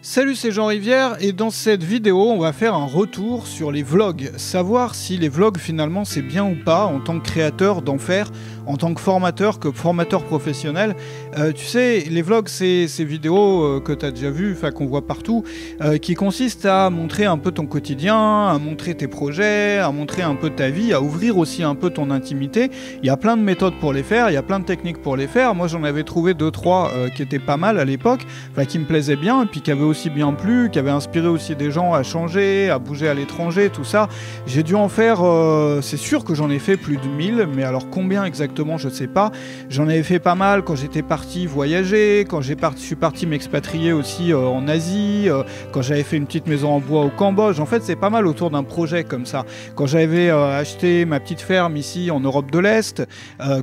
Salut, c'est Jean Rivière et dans cette vidéo, on va faire un retour sur les vlogs, savoir si les vlogs finalement c'est bien ou pas en tant que créateur d'enfer en tant que formateur, que formateur professionnel. Euh, tu sais, les vlogs, c'est ces vidéos euh, que tu as déjà vues, qu'on voit partout, euh, qui consistent à montrer un peu ton quotidien, à montrer tes projets, à montrer un peu ta vie, à ouvrir aussi un peu ton intimité. Il y a plein de méthodes pour les faire, il y a plein de techniques pour les faire. Moi, j'en avais trouvé deux, trois qui étaient pas mal à l'époque, qui me plaisaient bien, puis qui avaient aussi bien plu, qui avaient inspiré aussi des gens à changer, à bouger à l'étranger, tout ça. J'ai dû en faire, c'est sûr que j'en ai fait plus de 1000, mais alors combien exactement je je sais pas. J'en avais fait pas mal quand j'étais parti voyager, quand j'ai parti, suis parti m'expatrier aussi euh, en Asie, euh, quand j'avais fait une petite maison en bois au Cambodge. En fait, c'est pas mal autour d'un projet comme ça. Quand j'avais euh, acheté ma petite ferme ici en Europe de l'Est,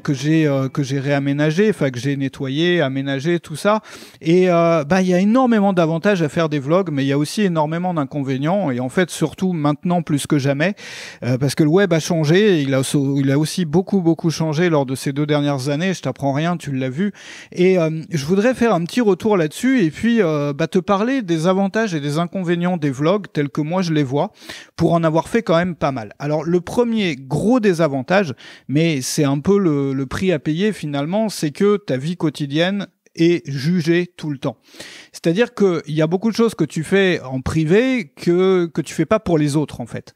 que j'ai que j'ai réaménagé, enfin que j'ai nettoyé, aménagé tout ça. Et bah il y a énormément d'avantages à faire des vlogs, mais il y a aussi énormément d'inconvénients. Et en fait, surtout maintenant plus que jamais, parce que le web a changé. Il a, il a aussi beaucoup beaucoup changé lors de ces deux dernières années. Je t'apprends rien, tu l'as vu. Et euh, je voudrais faire un petit retour là-dessus et puis euh, bah, te parler des avantages et des inconvénients des vlogs tels que moi je les vois, pour en avoir fait quand même pas mal. Alors le premier gros désavantage, mais c'est un peu le prix à payer finalement, c'est que ta vie quotidienne et juger tout le temps. C'est-à-dire qu'il y a beaucoup de choses que tu fais en privé que, que tu fais pas pour les autres, en fait.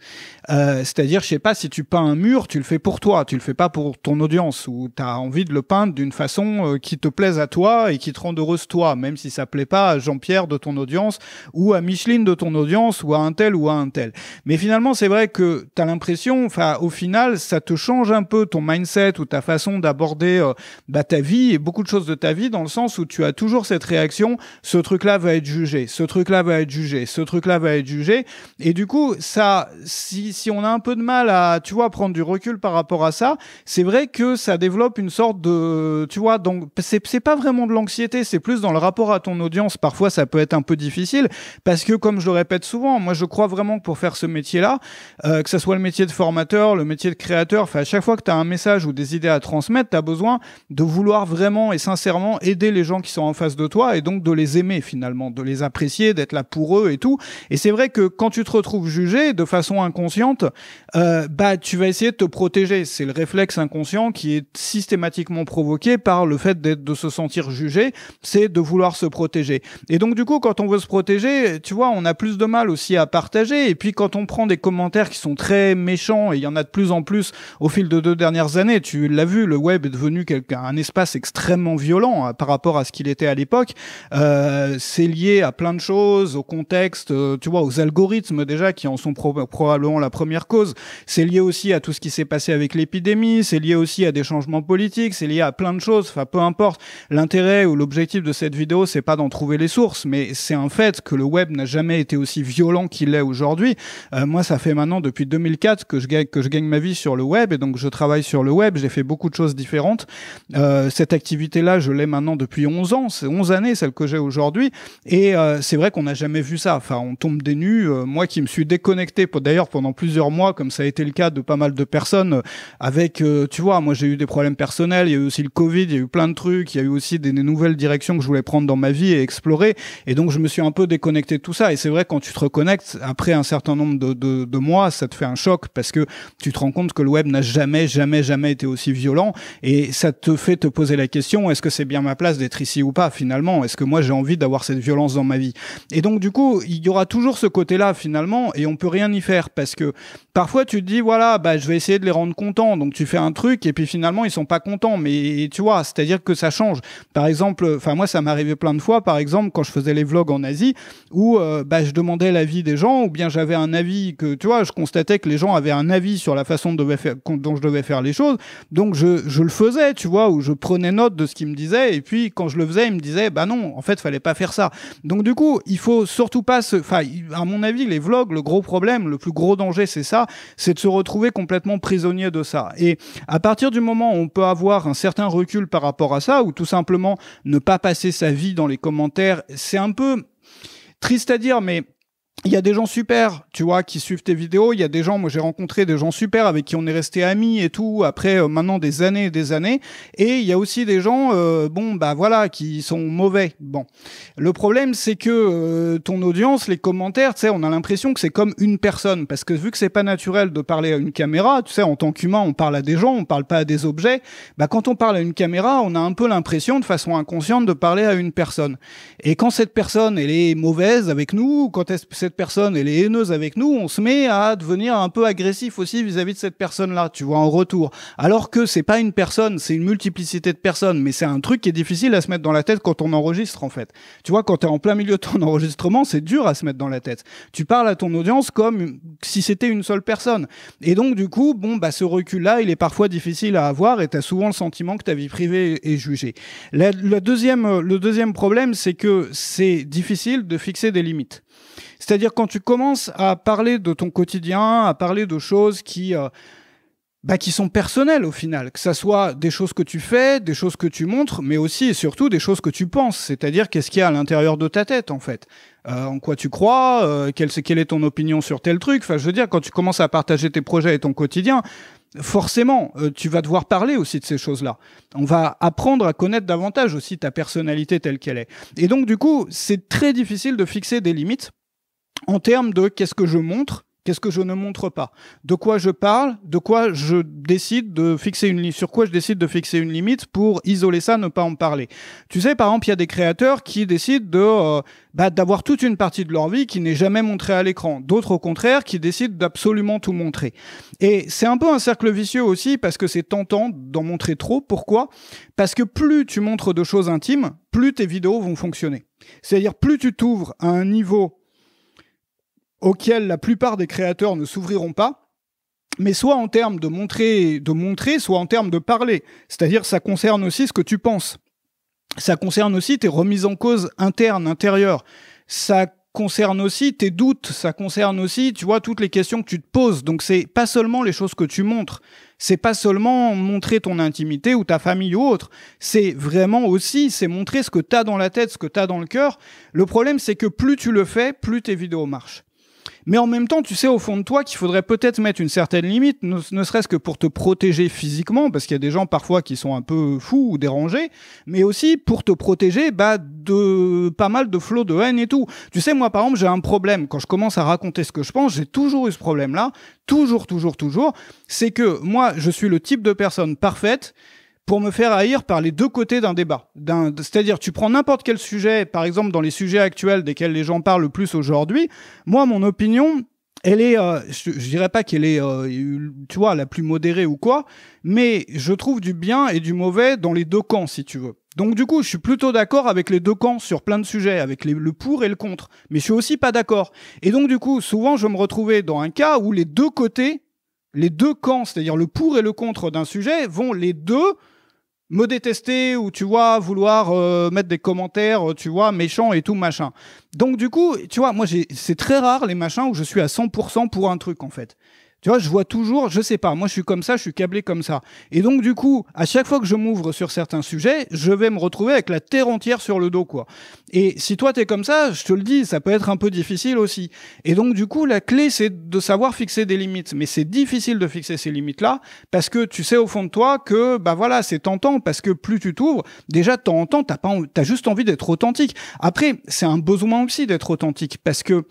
Euh, c'est-à-dire, je sais pas, si tu peins un mur, tu le fais pour toi, tu le fais pas pour ton audience, ou tu as envie de le peindre d'une façon euh, qui te plaise à toi et qui te rende heureuse toi, même si ça plaît pas à Jean-Pierre de ton audience, ou à Micheline de ton audience, ou à un tel ou à un tel. Mais finalement, c'est vrai que tu as l'impression, enfin, au final, ça te change un peu ton mindset ou ta façon d'aborder euh, bah, ta vie et beaucoup de choses de ta vie dans le sens où tu as toujours cette réaction, ce truc-là va être jugé, ce truc-là va être jugé, ce truc-là va être jugé. Et du coup, ça, si, on a un peu de mal à, tu vois, prendre du recul par rapport à ça, c'est vrai que ça développe une sorte de, tu vois, donc c'est pas vraiment de l'anxiété, c'est plus dans le rapport à ton audience. Parfois, ça peut être un peu difficile parce que, comme je le répète souvent, moi, je crois vraiment que pour faire ce métier-là, euh, que ce soit le métier de formateur, le métier de créateur, enfin, à chaque fois que tu as un message ou des idées à transmettre, tu as besoin de vouloir vraiment et sincèrement aider les les gens qui sont en face de toi et donc de les aimer finalement, de les apprécier, d'être là pour eux et tout. Et c'est vrai que quand tu te retrouves jugé de façon inconsciente, euh, bah tu vas essayer de te protéger. C'est le réflexe inconscient qui est systématiquement provoqué par le fait d'être, de se sentir jugé, c'est de vouloir se protéger. Et donc du coup, quand on veut se protéger, tu vois, on a plus de mal aussi à partager. Et puis quand on prend des commentaires qui sont très méchants, et il y en a de plus en plus au fil de deux dernières années, tu l'as vu, le web est devenu quelqu'un un espace extrêmement violent hein, par rapport à ce qu'il était à l'époque. Euh, c'est lié à plein de choses, au contexte, euh, tu vois, aux algorithmes déjà qui en sont probablement la première cause. C'est lié aussi à tout ce qui s'est passé avec l'épidémie, c'est lié aussi à des changements politiques, c'est lié à plein de choses. Enfin, peu importe. L'intérêt ou l'objectif de cette vidéo, c'est pas d'en trouver les sources, mais c'est un fait que le web n'a jamais été aussi violent qu'il est aujourd'hui. Euh, moi, ça fait maintenant depuis 2004 que je gagne que je gagne ma vie sur le web et donc je travaille sur le web. J'ai fait beaucoup de choses différentes. cette activité-là, je l'ai maintenant depuis 11 ans, c'est 11 années celle que j'ai aujourd'hui, et euh, c'est vrai qu'on n'a jamais vu ça. Enfin, on tombe des nues. Euh, moi qui me suis déconnecté, d'ailleurs pendant plusieurs mois, comme ça a été le cas de pas mal de personnes, euh, avec, tu vois, moi j'ai eu des problèmes personnels, il y a eu aussi le Covid, il y a eu plein de trucs, il y a eu aussi des, nouvelles directions que je voulais prendre dans ma vie et explorer, et donc je me suis un peu déconnecté de tout ça. Et c'est vrai quand tu te reconnectes après un certain nombre de, de mois, ça te fait un choc parce que tu te rends compte que le web n'a jamais, jamais, jamais été aussi violent, et ça te fait te poser la question est-ce que c'est bien ma place d'être ici ou pas finalement Est-ce que moi j'ai envie d'avoir cette violence dans ma vie Et donc du coup, il y aura toujours ce côté-là finalement et on peut rien y faire parce que parfois tu te dis voilà, bah je vais essayer de les rendre contents. Donc tu fais un truc et puis finalement ils sont pas contents mais tu vois, c'est-à-dire que ça change. Par exemple, enfin moi ça m'est arrivé plein de fois par exemple quand je faisais les vlogs en Asie où euh, bah je demandais l'avis des gens ou bien j'avais un avis que tu vois, je constatais que les gens avaient un avis sur la façon dont je devais faire les choses. Donc je, je le faisais, tu vois, ou je prenais note de ce qu'ils me disaient et puis quand je le faisais, il me disait, bah non, en fait, fallait pas faire ça. Donc du coup, il faut surtout pas se... Enfin, à mon avis, les vlogs, le gros problème, le plus gros danger, c'est ça, c'est de se retrouver complètement prisonnier de ça. Et à partir du moment où on peut avoir un certain recul par rapport à ça, ou tout simplement ne pas passer sa vie dans les commentaires, c'est un peu triste à dire, mais il y a des gens super, tu vois, qui suivent tes vidéos. Il y a des gens, moi j'ai rencontré des gens super avec qui on est resté amis et tout après euh, maintenant des années et des années. Et il y a aussi des gens, euh, bon bah voilà, qui sont mauvais. Bon, le problème c'est que euh, ton audience, les commentaires, tu sais, on a l'impression que c'est comme une personne parce que vu que c'est pas naturel de parler à une caméra, tu sais, en tant qu'humain, on parle à des gens, on parle pas à des objets. Bah quand on parle à une caméra, on a un peu l'impression de façon inconsciente de parler à une personne. Et quand cette personne elle est mauvaise avec nous, quand elle, personne, elle est haineuse avec nous, on se met à devenir un peu agressif aussi vis-à-vis de cette personne-là, tu vois, en retour. Alors que c'est pas une personne, c'est une multiplicité de personnes, mais c'est un truc qui est difficile à se mettre dans la tête quand on enregistre, en fait. Tu vois, quand t'es en plein milieu de ton enregistrement, c'est dur à se mettre dans la tête. Tu parles à ton audience comme si c'était une seule personne. Et donc, du coup, bon, bah, ce recul-là, il est parfois difficile à avoir et t'as souvent le sentiment que ta vie privée est jugée. Le deuxième, le deuxième problème, c'est que c'est difficile de fixer des limites. C'est-à-dire c'est-à-dire quand tu commences à parler de ton quotidien, à parler de choses qui... Euh, bah, qui sont personnelles au final, que ce soit des choses que tu fais, des choses que tu montres, mais aussi et surtout des choses que tu penses, c'est-à-dire qu'est-ce qu'il y a à l'intérieur de ta tête en fait, euh, en quoi tu crois, euh, quelle, est ton opinion sur tel truc, enfin je veux dire, quand tu commences à partager tes projets et ton quotidien, forcément tu vas devoir parler aussi de ces choses-là. On va apprendre à connaître davantage aussi ta personnalité telle qu'elle est. Et donc du coup, c'est très difficile de fixer des limites en termes de qu'est-ce que je montre, qu'est-ce que je ne montre pas, de quoi je parle, de quoi je décide de fixer une sur quoi je décide de fixer une limite pour isoler ça, ne pas en parler. Tu sais, par exemple, il y a des créateurs qui décident de euh, bah, d'avoir toute une partie de leur vie qui n'est jamais montrée à l'écran, d'autres au contraire qui décident d'absolument tout montrer. Et c'est un peu un cercle vicieux aussi parce que c'est tentant d'en montrer trop. Pourquoi Parce que plus tu montres de choses intimes, plus tes vidéos vont fonctionner. C'est-à-dire plus tu t'ouvres à un niveau auquel la plupart des créateurs ne s'ouvriront pas, mais soit en termes de montrer, de montrer, soit en termes de parler. C'est-à-dire, ça concerne aussi ce que tu penses. Ça concerne aussi tes remises en cause internes, intérieures. Ça concerne aussi tes doutes, ça concerne aussi, tu vois, toutes les questions que tu te poses. Donc c'est pas seulement les choses que tu montres, c'est pas seulement montrer ton intimité ou ta famille ou autre, c'est vraiment aussi, c'est montrer ce que t'as dans la tête, ce que t'as dans le cœur. Le problème, c'est que plus tu le fais, plus tes vidéos marchent. Mais en même temps, tu sais au fond de toi qu'il faudrait peut-être mettre une certaine limite, ne, serait-ce que pour te protéger physiquement, parce qu'il y a des gens parfois qui sont un peu fous ou dérangés, mais aussi pour te protéger bah, de pas mal de flots de haine et tout. Tu sais, moi par exemple, j'ai un problème. Quand je commence à raconter ce que je pense, j'ai toujours eu ce problème-là, toujours, toujours, toujours. C'est que moi, je suis le type de personne parfaite pour me faire haïr par les deux côtés d'un débat. C'est-à-dire, tu prends n'importe quel sujet, par exemple dans les sujets actuels desquels les gens parlent le plus aujourd'hui, moi, mon opinion, elle est, euh, je, dirais pas qu'elle est, euh, tu vois, la plus modérée ou quoi, mais je trouve du bien et du mauvais dans les deux camps, si tu veux. Donc du coup, je suis plutôt d'accord avec les deux camps sur plein de sujets, avec le pour et le contre, mais je suis aussi pas d'accord. Et donc du coup, souvent, je me retrouvais dans un cas où les deux côtés, les deux camps, c'est-à-dire le pour et le contre d'un sujet, vont les deux me détester ou tu vois vouloir euh, mettre des commentaires euh, tu vois méchants et tout machin donc du coup tu vois moi c'est très rare les machins où je suis à 100% pour un truc en fait tu vois, je vois toujours, je sais pas, moi je suis comme ça, je suis câblé comme ça. Et donc du coup, à chaque fois que je m'ouvre sur certains sujets, je vais me retrouver avec la terre entière sur le dos, quoi. Et si toi t'es comme ça, je te le dis, ça peut être un peu difficile aussi. Et donc du coup, la clé c'est de savoir fixer des limites. Mais c'est difficile de fixer ces limites-là parce que tu sais au fond de toi que, bah voilà, c'est tentant parce que plus tu t'ouvres, déjà de temps en temps, t'as pas, juste envie d'être authentique. Après, c'est un besoin aussi d'être authentique parce que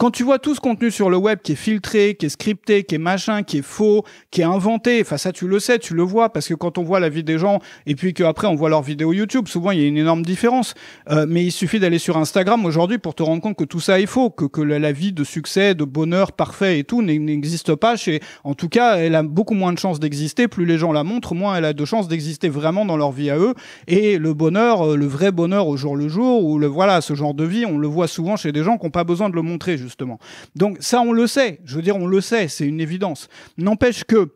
quand tu vois tout ce contenu sur le web qui est filtré, qui est scripté, qui est machin, qui est faux, qui est inventé, enfin ça tu le sais, tu le vois, parce que quand on voit la vie des gens et puis qu'après on voit leurs vidéos YouTube, souvent il y a une énorme différence. Euh, mais il suffit d'aller sur Instagram aujourd'hui pour te rendre compte que tout ça est faux, que, que la, vie de succès, de bonheur parfait et tout n'existe pas chez... En tout cas, elle a beaucoup moins de chances d'exister, plus les gens la montrent, moins elle a de chances d'exister vraiment dans leur vie à eux. Et le bonheur, euh, le vrai bonheur au jour le jour, ou le voilà, ce genre de vie, on le voit souvent chez des gens qui n'ont pas besoin de le montrer. Justement justement. Donc ça, on le sait. Je veux dire, on le sait, c'est une évidence. N'empêche que...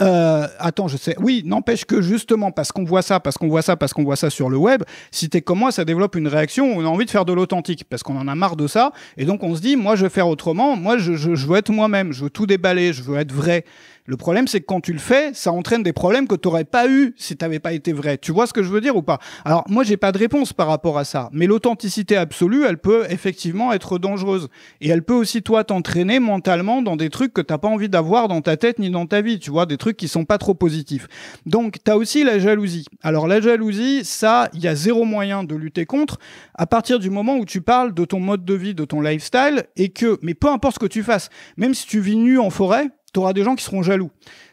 Euh, attends, je sais. Oui, n'empêche que justement, parce qu'on voit ça, parce qu'on voit ça, parce qu'on voit ça sur le web, si t'es comme moi, ça développe une réaction, on a envie de faire de l'authentique, parce qu'on en a marre de ça, et donc on se dit, moi je vais faire autrement, moi je, je veux être moi-même, je veux tout déballer, je veux être vrai. Le problème, c'est que quand tu le fais, ça entraîne des problèmes que tu n'aurais pas eu si tu n'avais pas été vrai. Tu vois ce que je veux dire ou pas Alors, moi, j'ai pas de réponse par rapport à ça, mais l'authenticité absolue, elle peut effectivement être dangereuse. Et elle peut aussi, toi, t'entraîner mentalement dans des trucs que tu t'as pas envie d'avoir dans ta tête ni dans ta vie, tu vois, des trucs qui sont pas trop positifs. Donc, tu as aussi la jalousie. Alors, la jalousie, ça, il y a zéro moyen de lutter contre à partir du moment où tu parles de ton mode de vie, de ton lifestyle, et que, mais peu importe ce que tu fasses, même si tu vis nu en forêt, tu auras des gens qui seront jaloux.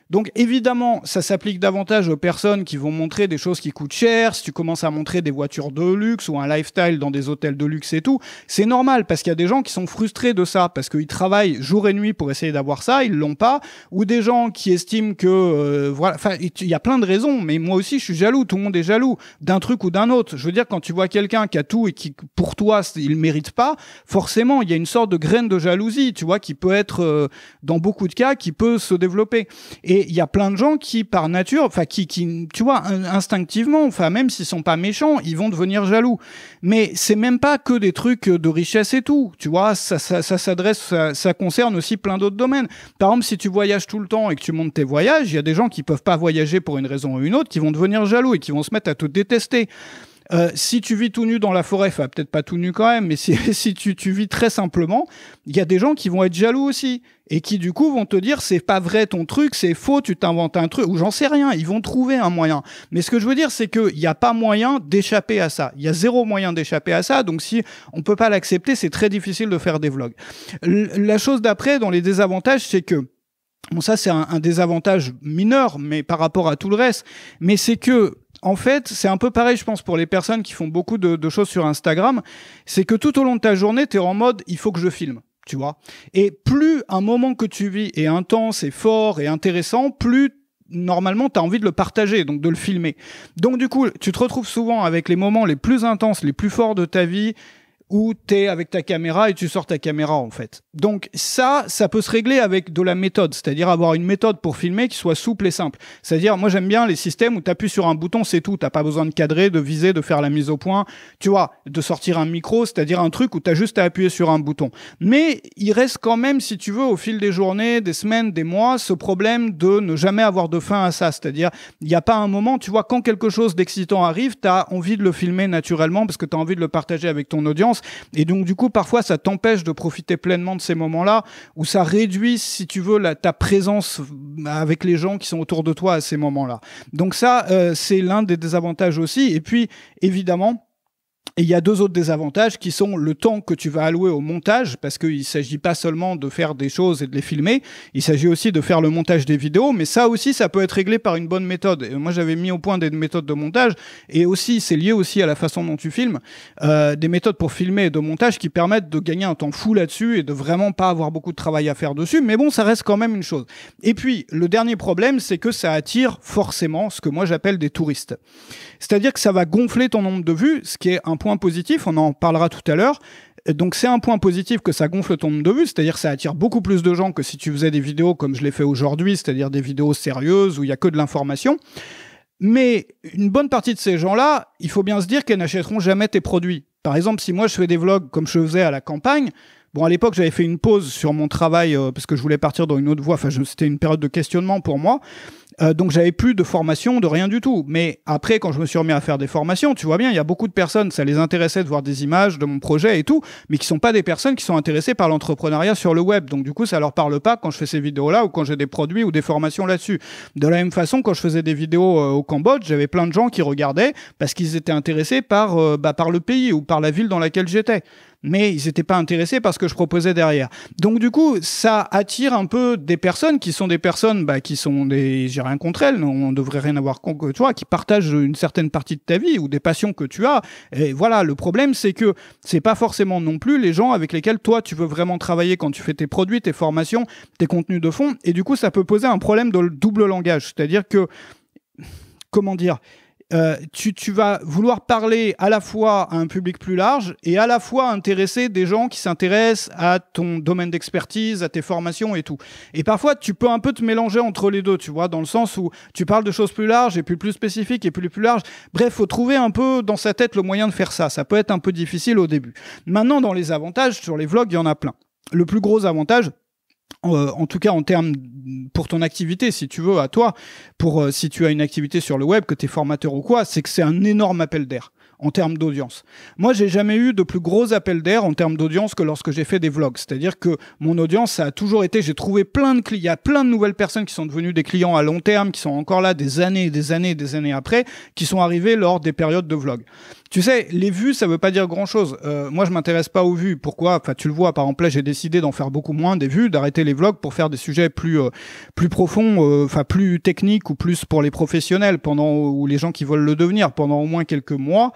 Donc évidemment, ça s'applique davantage aux personnes qui vont montrer des choses qui coûtent cher. Si tu commences à montrer des voitures de luxe ou un lifestyle dans des hôtels de luxe et tout, c'est normal parce qu'il y a des gens qui sont frustrés de ça parce qu'ils travaillent jour et nuit pour essayer d'avoir ça, ils l'ont pas, ou des gens qui estiment que euh, voilà, enfin il y a plein de raisons. Mais moi aussi, je suis jaloux. Tout le monde est jaloux d'un truc ou d'un autre. Je veux dire, quand tu vois quelqu'un qui a tout et qui pour toi il mérite pas, forcément il y a une sorte de graine de jalousie, tu vois, qui peut être euh, dans beaucoup de cas qui peut se développer et et il y a plein de gens qui, par nature, enfin, qui, qui, tu vois, instinctivement, même s'ils sont pas méchants, ils vont devenir jaloux. Mais c'est même pas que des trucs de richesse et tout. Tu vois, ça, ça, s'adresse, ça, concerne aussi plein d'autres domaines. Par exemple, si tu voyages tout le temps et que tu montes tes voyages, il y a des gens qui peuvent pas voyager pour une raison ou une autre, qui vont devenir jaloux et qui vont se mettre à te détester. Euh, si tu vis tout nu dans la forêt, enfin peut-être pas tout nu quand même, mais si, tu, vis très simplement, il y a des gens qui vont être jaloux aussi et qui du coup vont te dire c'est pas vrai ton truc, c'est faux, tu t'inventes un truc, ou j'en sais rien, ils vont trouver un moyen. Mais ce que je veux dire, c'est qu'il n'y a pas moyen d'échapper à ça. Il y a zéro moyen d'échapper à ça, donc si on peut pas l'accepter, c'est très difficile de faire des vlogs. la chose d'après, dans les désavantages, c'est que Bon, ça, c'est un, un désavantage mineur, mais par rapport à tout le reste. Mais c'est que en fait, c'est un peu pareil, je pense, pour les personnes qui font beaucoup de, choses sur Instagram. C'est que tout au long de ta journée, tu es en mode, il faut que je filme. Tu vois Et plus un moment que tu vis est intense et fort et intéressant, plus normalement, tu as envie de le partager, donc de le filmer. Donc du coup, tu te retrouves souvent avec les moments les plus intenses, les plus forts de ta vie, où tu es avec ta caméra et tu sors ta caméra en fait. Donc ça, ça peut se régler avec de la méthode, c'est-à-dire avoir une méthode pour filmer qui soit souple et simple. C'est-à-dire, moi j'aime bien les systèmes où tu appuies sur un bouton, c'est tout, t'as pas besoin de cadrer, de viser, de faire la mise au point, tu vois, de sortir un micro, c'est-à-dire un truc où tu as juste à appuyer sur un bouton. Mais il reste quand même, si tu veux, au fil des journées, des semaines, des mois, ce problème de ne jamais avoir de fin à ça. C'est-à-dire, il n'y a pas un moment, tu vois, quand quelque chose d'excitant arrive, tu as envie de le filmer naturellement parce que tu as envie de le partager avec ton audience et donc, du coup, parfois, ça t'empêche de profiter pleinement de ces moments-là, ou ça réduit, si tu veux, la, ta présence avec les gens qui sont autour de toi à ces moments-là. Donc ça, euh, c'est l'un des désavantages aussi. Et puis, évidemment, et il y a deux autres désavantages qui sont le temps que tu vas allouer au montage, parce qu'il s'agit pas seulement de faire des choses et de les filmer, il s'agit aussi de faire le montage des vidéos, mais ça aussi, ça peut être réglé par une bonne méthode. Et moi, j'avais mis au point des méthodes de montage, et aussi, c'est lié aussi à la façon dont tu filmes, euh, des méthodes pour filmer et de montage qui permettent de gagner un temps fou là-dessus et de vraiment pas avoir beaucoup de travail à faire dessus, mais bon, ça reste quand même une chose. Et puis, le dernier problème, c'est que ça attire forcément ce que moi j'appelle des touristes. C'est-à-dire que ça va gonfler ton nombre de vues, ce qui est un point positif, on en parlera tout à l'heure. Donc c'est un point positif que ça gonfle ton nombre de vues, c'est-à-dire ça attire beaucoup plus de gens que si tu faisais des vidéos comme je l'ai fait aujourd'hui, c'est-à-dire des vidéos sérieuses où il n'y a que de l'information. Mais une bonne partie de ces gens-là, il faut bien se dire qu'elles n'achèteront jamais tes produits. Par exemple, si moi je fais des vlogs comme je faisais à la campagne, bon à l'époque j'avais fait une pause sur mon travail euh, parce que je voulais partir dans une autre voie, enfin c'était une période de questionnement pour moi, euh, donc j'avais plus de formation, de rien du tout. Mais après, quand je me suis remis à faire des formations, tu vois bien, il y a beaucoup de personnes, ça les intéressait de voir des images de mon projet et tout, mais qui sont pas des personnes qui sont intéressées par l'entrepreneuriat sur le web. Donc du coup, ça leur parle pas quand je fais ces vidéos-là ou quand j'ai des produits ou des formations là-dessus. De la même façon, quand je faisais des vidéos euh, au Cambodge, j'avais plein de gens qui regardaient parce qu'ils étaient intéressés par, euh, bah, par le pays ou par la ville dans laquelle j'étais mais ils n'étaient pas intéressés parce ce que je proposais derrière. Donc du coup, ça attire un peu des personnes qui sont des personnes bah, qui sont des, j'ai rien contre elles, on devrait rien avoir contre toi, qui partagent une certaine partie de ta vie ou des passions que tu as. Et voilà, le problème c'est que c'est pas forcément non plus les gens avec lesquels toi tu veux vraiment travailler quand tu fais tes produits, tes formations, tes contenus de fond. Et du coup, ça peut poser un problème de double langage, c'est-à-dire que comment dire euh, tu, vas vouloir parler à la fois à un public plus large et à la fois intéresser des gens qui s'intéressent à ton domaine d'expertise, à tes formations et tout. Et parfois, tu peux un peu te mélanger entre les deux, tu vois, dans le sens où tu parles de choses plus larges et puis plus spécifiques et plus plus larges. Bref, faut trouver un peu dans sa tête le moyen de faire ça. Ça peut être un peu difficile au début. Maintenant, dans les avantages, sur les vlogs, il y en a plein. Le plus gros avantage, euh, en tout cas en termes pour ton activité, si tu veux, à toi, pour euh, si tu as une activité sur le web, que tu es formateur ou quoi, c'est que c'est un énorme appel d'air en termes d'audience. Moi, j'ai jamais eu de plus gros appel d'air en termes d'audience que lorsque j'ai fait des vlogs. C'est-à-dire que mon audience, ça a toujours été, j'ai trouvé plein de clients, il y a plein de nouvelles personnes qui sont devenues des clients à long terme, qui sont encore là des années, et des années, et des années après, qui sont arrivées lors des périodes de vlogs. Tu sais, les vues, ça veut pas dire grand-chose. Euh, moi, je m'intéresse pas aux vues. Pourquoi Enfin, tu le vois, par exemple, là, j'ai décidé d'en faire beaucoup moins des vues, d'arrêter les vlogs pour faire des sujets plus euh, plus profonds, euh, enfin plus techniques ou plus pour les professionnels, pendant ou les gens qui veulent le devenir, pendant au moins quelques mois.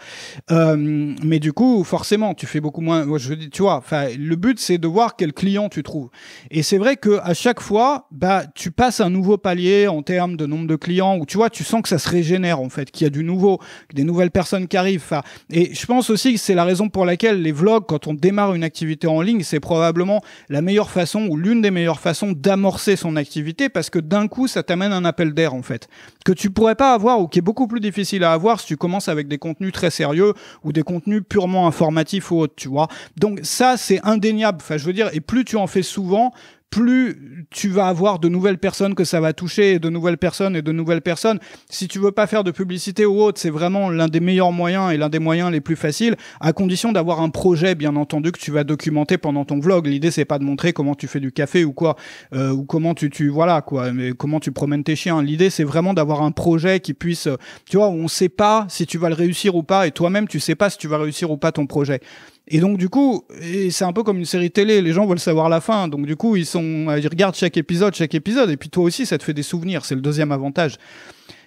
mais du coup, forcément, tu fais beaucoup moins. Je dis, tu vois, enfin, le but, c'est de voir quel client tu trouves. Et c'est vrai que à chaque fois, bah, tu passes un nouveau palier en termes de nombre de clients. où tu vois, tu sens que ça se régénère en fait, qu'il y a du nouveau, des nouvelles personnes qui arrivent. Et je pense aussi que c'est la raison pour laquelle les vlogs, quand on démarre une activité en ligne, c'est probablement la meilleure façon ou l'une des meilleures façons d'amorcer son activité parce que d'un coup, ça t'amène un appel d'air, en fait, que tu pourrais pas avoir ou qui est beaucoup plus difficile à avoir si tu commences avec des contenus très sérieux ou des contenus purement informatifs ou autres, tu vois. Donc ça, c'est indéniable. Enfin, je veux dire, et plus tu en fais souvent, plus tu vas avoir de nouvelles personnes que ça va toucher, de nouvelles personnes et de nouvelles personnes. Si tu veux pas faire de publicité ou autre, c'est vraiment l'un des meilleurs moyens et l'un des moyens les plus faciles, à condition d'avoir un projet, bien entendu, que tu vas documenter pendant ton vlog. L'idée, c'est pas de montrer comment tu fais du café ou quoi, euh, ou comment tu, tu, voilà, quoi, mais comment tu promènes tes chiens. L'idée, c'est vraiment d'avoir un projet qui puisse, euh, tu vois, on sait pas si tu vas le réussir ou pas, et toi-même, tu sais pas si tu vas réussir ou pas ton projet. Et donc du coup, c'est un peu comme une série télé, les gens veulent savoir la fin. Donc du coup, ils sont ah, ils regardent chaque épisode, chaque épisode et puis toi aussi ça te fait des souvenirs, c'est le deuxième avantage.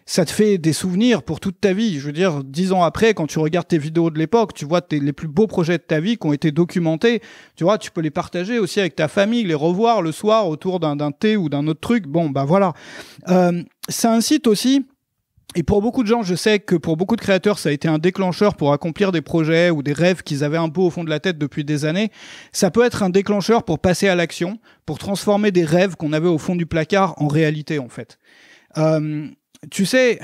Ça te fait des souvenirs pour toute ta vie. Je veux dire, dix ans après, quand tu regardes tes vidéos de l'époque, tu vois les plus beaux projets de ta vie qui ont été documentés. Tu vois, tu peux les partager aussi avec ta famille, les revoir le soir autour d'un thé ou d'un autre truc. Bon, bah voilà. Euh, ça incite aussi et pour beaucoup de gens, je sais que pour beaucoup de créateurs, ça a été un déclencheur pour accomplir des projets ou des rêves qu'ils avaient un peu au fond de la tête depuis des années. Ça peut être un déclencheur pour passer à l'action, pour transformer des rêves qu'on avait au fond du placard en réalité, en fait. Euh, tu sais,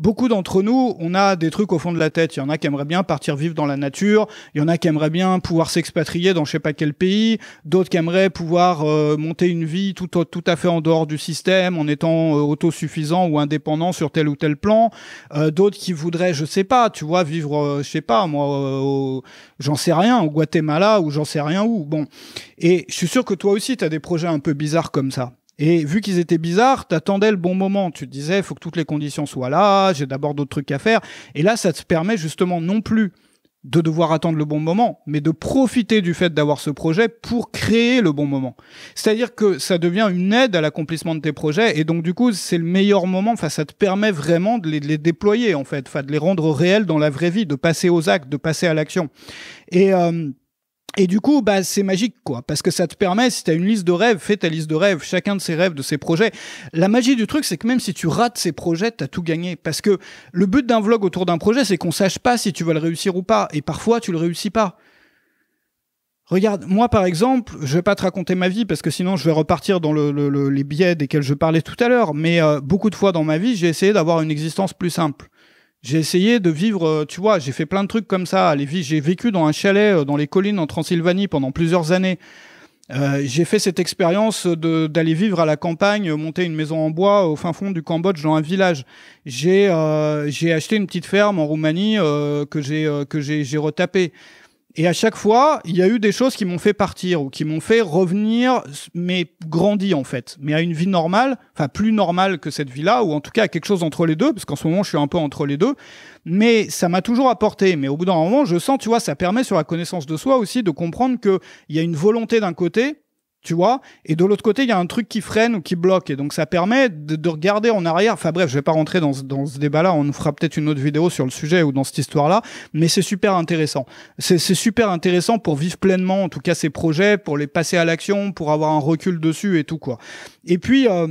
beaucoup d'entre nous, on a des trucs au fond de la tête. Il y en a qui aimeraient bien partir vivre dans la nature, il y en a qui aimeraient bien pouvoir s'expatrier dans je sais pas quel pays, d'autres qui aimeraient pouvoir euh, monter une vie tout, tout à fait en dehors du système, en étant euh, autosuffisant ou indépendant sur tel ou tel plan, euh, d'autres qui voudraient, je sais pas, tu vois, vivre, je sais pas, moi, j'en sais rien, au Guatemala ou j'en sais rien où. Bon, et je suis sûr que toi aussi, tu as des projets un peu bizarres comme ça. Et vu qu'ils étaient bizarres, t'attendais le bon moment. Tu te disais, faut que toutes les conditions soient là, j'ai d'abord d'autres trucs à faire. Et là, ça te permet justement non plus de devoir attendre le bon moment, mais de profiter du fait d'avoir ce projet pour créer le bon moment. C'est-à-dire que ça devient une aide à l'accomplissement de tes projets, et donc du coup, c'est le meilleur moment, enfin, ça te permet vraiment de les, déployer, en fait, enfin, de les rendre réels dans la vraie vie, de passer aux actes, de passer à l'action. Et... Euh, et du coup, bah, c'est magique, quoi. Parce que ça te permet, si t'as une liste de rêves, fais ta liste de rêves, chacun de ses rêves, de ses projets. La magie du truc, c'est que même si tu rates ces projets, t'as tout gagné. Parce que le but d'un vlog autour d'un projet, c'est qu'on sache pas si tu vas le réussir ou pas. Et parfois, tu le réussis pas. Regarde, moi par exemple, je vais pas te raconter ma vie parce que sinon je vais repartir dans les biais desquels je parlais tout à l'heure. Mais euh, beaucoup de fois dans ma vie, j'ai essayé d'avoir une existence plus simple. J'ai essayé de vivre, euh, tu vois, j'ai fait plein de trucs comme ça. J'ai vécu dans un chalet euh, dans les collines en Transylvanie pendant plusieurs années. Euh, j'ai fait cette expérience d'aller vivre à la campagne, monter une maison en bois au fin fond du Cambodge dans un village. J'ai euh, acheté une petite ferme en Roumanie euh, que j'ai retapée. Et à chaque fois, il y a eu des choses qui m'ont fait partir ou qui m'ont fait revenir, mais grandi en fait, mais à une vie normale, enfin plus normale que cette vie-là, ou en tout cas à quelque chose entre les deux, parce qu'en ce moment je suis un peu entre les deux, mais ça m'a toujours apporté. Mais au bout d'un moment, je sens, tu vois, ça permet sur la connaissance de soi aussi de comprendre qu'il y a une volonté d'un côté tu vois et de l'autre côté il y a un truc qui freine ou qui bloque et donc ça permet de, regarder en arrière enfin bref je vais pas rentrer dans ce, dans ce débat là on nous fera peut-être une autre vidéo sur le sujet ou dans cette histoire là mais c'est super intéressant c'est super intéressant pour vivre pleinement en tout cas ces projets pour les passer à l'action pour avoir un recul dessus et tout quoi et puis euh,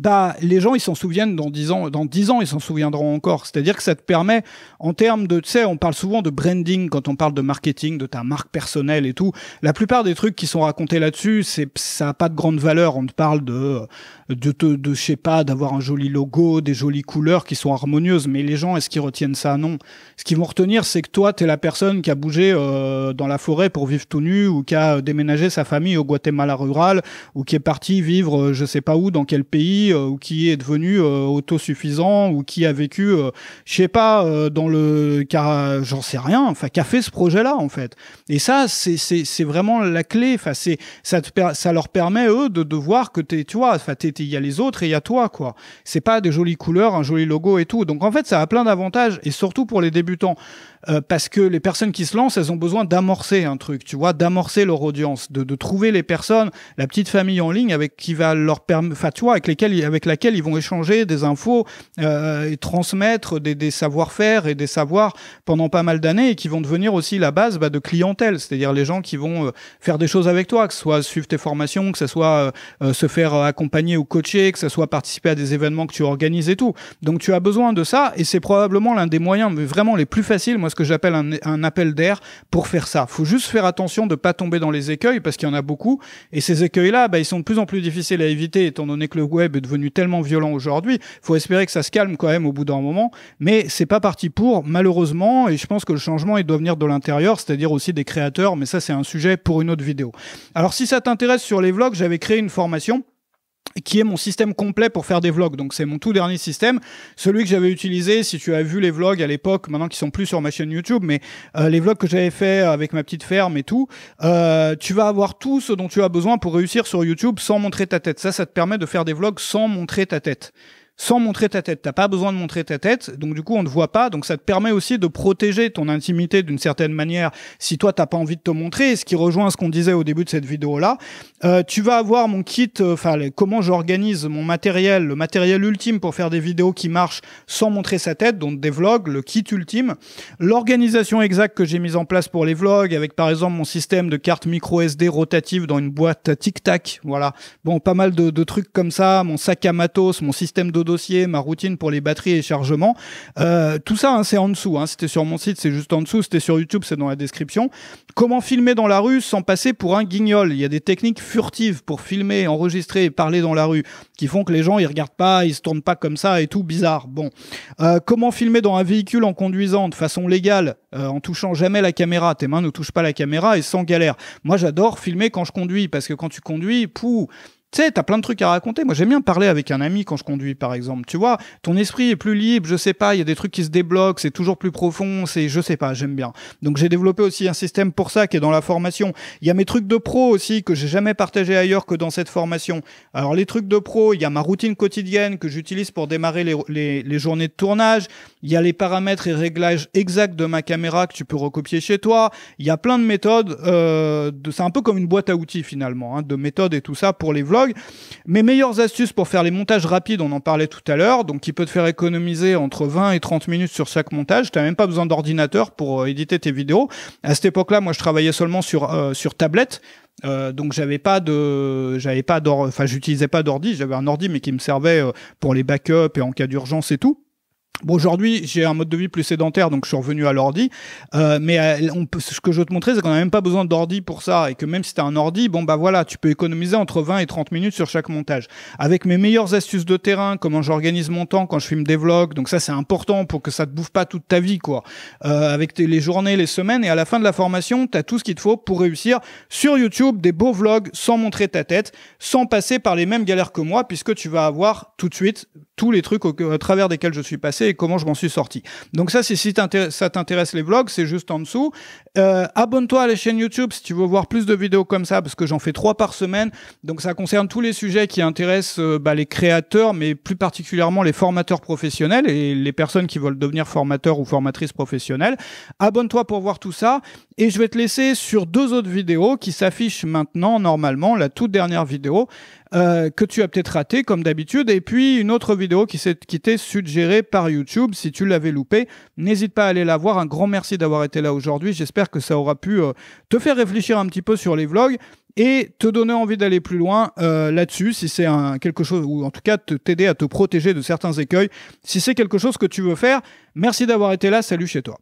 bah, les gens, ils s'en souviennent dans 10 ans. Dans 10 ans, ils s'en souviendront encore. C'est-à-dire que ça te permet, en termes de, tu sais, on parle souvent de branding quand on parle de marketing, de ta marque personnelle et tout. La plupart des trucs qui sont racontés là-dessus, c'est, ça n'a pas de grande valeur. On te parle de, de, de, je sais pas, d'avoir un joli logo, des jolies couleurs qui sont harmonieuses. Mais les gens, est-ce qu'ils retiennent ça? Non. Ce qu'ils vont retenir, c'est que toi, t'es la personne qui a bougé, euh, dans la forêt pour vivre tout nu ou qui a déménagé sa famille au Guatemala rural ou qui est parti vivre, euh, je sais pas où, dans quel pays, euh, ou qui est devenu euh, autosuffisant ou qui a vécu, euh, je sais pas, dans le car j'en sais rien, enfin, qui a fait ce projet-là en fait. Et ça, c'est vraiment la clé. Enfin, c'est ça, ça leur permet eux de, de voir que t'es, tu vois, enfin, il y a les autres et il y a toi quoi. C'est pas des jolies couleurs, un joli logo et tout. Donc en fait, ça a plein d'avantages et surtout pour les débutants. parce que les personnes qui se lancent, elles ont besoin d'amorcer un truc, tu vois, d'amorcer leur audience, de, de, trouver les personnes, la petite famille en ligne avec qui va leur permettre, enfin, tu vois, avec lesquelles avec laquelle ils vont échanger des infos euh, et transmettre des, savoir-faire et des savoirs pendant pas mal d'années et qui vont devenir aussi la base bah, de clientèle, c'est-à-dire les gens qui vont euh, faire des choses avec toi, que ce soit suivre tes formations, que ce soit euh, se faire accompagner ou coacher, que ce soit participer à des événements que tu organises et tout. Donc tu as besoin de ça et c'est probablement l'un des moyens, mais vraiment les plus faciles, moi ce que j'appelle un, appel d'air pour faire ça. Faut juste faire attention de pas tomber dans les écueils parce qu'il y en a beaucoup et ces écueils-là, bah, ils sont de plus en plus difficiles à éviter étant donné que le web est devenu tellement violent aujourd'hui. il Faut espérer que ça se calme quand même au bout d'un moment, mais c'est pas parti pour, malheureusement. Et je pense que le changement, il doit venir de l'intérieur, c'est-à-dire aussi des créateurs. Mais ça, c'est un sujet pour une autre vidéo. Alors, si ça t'intéresse sur les vlogs, j'avais créé une formation qui est mon système complet pour faire des vlogs. Donc c'est mon tout dernier système, celui que j'avais utilisé, si tu as vu les vlogs à l'époque, maintenant qui sont plus sur ma chaîne YouTube, mais euh, les vlogs que j'avais fait avec ma petite ferme et tout, euh, tu vas avoir tout ce dont tu as besoin pour réussir sur YouTube sans montrer ta tête. Ça, ça te permet de faire des vlogs sans montrer ta tête sans montrer ta tête. T'as pas besoin de montrer ta tête, donc du coup on ne voit pas, donc ça te permet aussi de protéger ton intimité d'une certaine manière. Si toi t'as pas envie de te montrer, ce qui rejoint ce qu'on disait au début de cette vidéo là, euh, tu vas avoir mon kit, euh, enfin comment j'organise mon matériel, le matériel ultime pour faire des vidéos qui marchent sans montrer sa tête, donc des vlogs, le kit ultime, l'organisation exacte que j'ai mise en place pour les vlogs, avec par exemple mon système de carte micro SD rotative dans une boîte tic tac, voilà. Bon, pas mal de, de trucs comme ça, mon sac à matos, mon système de dossier, ma routine pour les batteries et chargements, euh, tout ça, hein, c'est en dessous. Hein. C'était sur mon site, c'est juste en dessous. C'était sur YouTube, c'est dans la description. Comment filmer dans la rue sans passer pour un guignol Il y a des techniques furtives pour filmer, enregistrer et parler dans la rue qui font que les gens, ils regardent pas, ils se tournent pas comme ça et tout, bizarre. Bon. Euh, comment filmer dans un véhicule en conduisant de façon légale, euh, en touchant jamais la caméra Tes mains ne touchent pas la caméra et sans galère. Moi, j'adore filmer quand je conduis parce que quand tu conduis, pouh, tu sais, t'as plein de trucs à raconter. Moi, j'aime bien parler avec un ami quand je conduis, par exemple. Tu vois, ton esprit est plus libre, je sais pas, il y a des trucs qui se débloquent, c'est toujours plus profond, c'est, je sais pas, j'aime bien. Donc, j'ai développé aussi un système pour ça qui est dans la formation. Il y a mes trucs de pro aussi que j'ai jamais partagé ailleurs que dans cette formation. Alors, les trucs de pro, il y a ma routine quotidienne que j'utilise pour démarrer les, les, journées de tournage. Il y a les paramètres et réglages exacts de ma caméra que tu peux recopier chez toi. Il y a plein de méthodes, euh, de, c'est un peu comme une boîte à outils finalement, hein, de méthodes et tout ça pour les vlogs. Mes meilleures astuces pour faire les montages rapides, on en parlait tout à l'heure, donc qui peut te faire économiser entre 20 et 30 minutes sur chaque montage. Tu même pas besoin d'ordinateur pour euh, éditer tes vidéos. À cette époque-là, moi, je travaillais seulement sur, euh, sur tablette. Euh, donc j'avais pas de j'avais pas enfin j'utilisais pas d'ordi j'avais un ordi mais qui me servait pour les backups et en cas d'urgence et tout Bon, aujourd'hui, j'ai un mode de vie plus sédentaire, donc je suis revenu à l'ordi. Euh, mais euh, ce que je veux te montrer, c'est qu'on n'a même pas besoin d'ordi pour ça. Et que même si tu as un ordi, bon, bah voilà, tu peux économiser entre 20 et 30 minutes sur chaque montage. Avec mes meilleures astuces de terrain, comment j'organise mon temps quand je filme des vlogs, donc ça, c'est important pour que ça te bouffe pas toute ta vie, quoi. Euh, avec les journées, les semaines, et à la fin de la formation, tu as tout ce qu'il te faut pour réussir sur YouTube des beaux vlogs sans montrer ta tête, sans passer par les mêmes galères que moi, puisque tu vas avoir tout de suite tous les trucs au travers desquels je suis passé et comment je m'en suis sorti. Donc ça, si ça t'intéresse les vlogs, c'est juste en dessous. Euh, abonne-toi à la chaîne YouTube si tu veux voir plus de vidéos comme ça, parce que j'en fais trois par semaine. Donc ça concerne tous les sujets qui intéressent euh, bah, les créateurs, mais plus particulièrement les formateurs professionnels et les personnes qui veulent devenir formateurs ou formatrices professionnelles. Abonne-toi pour voir tout ça. Et je vais te laisser sur deux autres vidéos qui s'affichent maintenant normalement, la toute dernière vidéo. Euh, que tu as peut-être raté comme d'habitude. Et puis une autre vidéo qui s'est t'est suggérée par YouTube. Si tu l'avais loupée, n'hésite pas à aller la voir. Un grand merci d'avoir été là aujourd'hui. J'espère que ça aura pu euh, te faire réfléchir un petit peu sur les vlogs et te donner envie d'aller plus loin euh, là-dessus, si c'est quelque chose, ou en tout cas t'aider à te protéger de certains écueils, si c'est quelque chose que tu veux faire. Merci d'avoir été là, salut chez toi.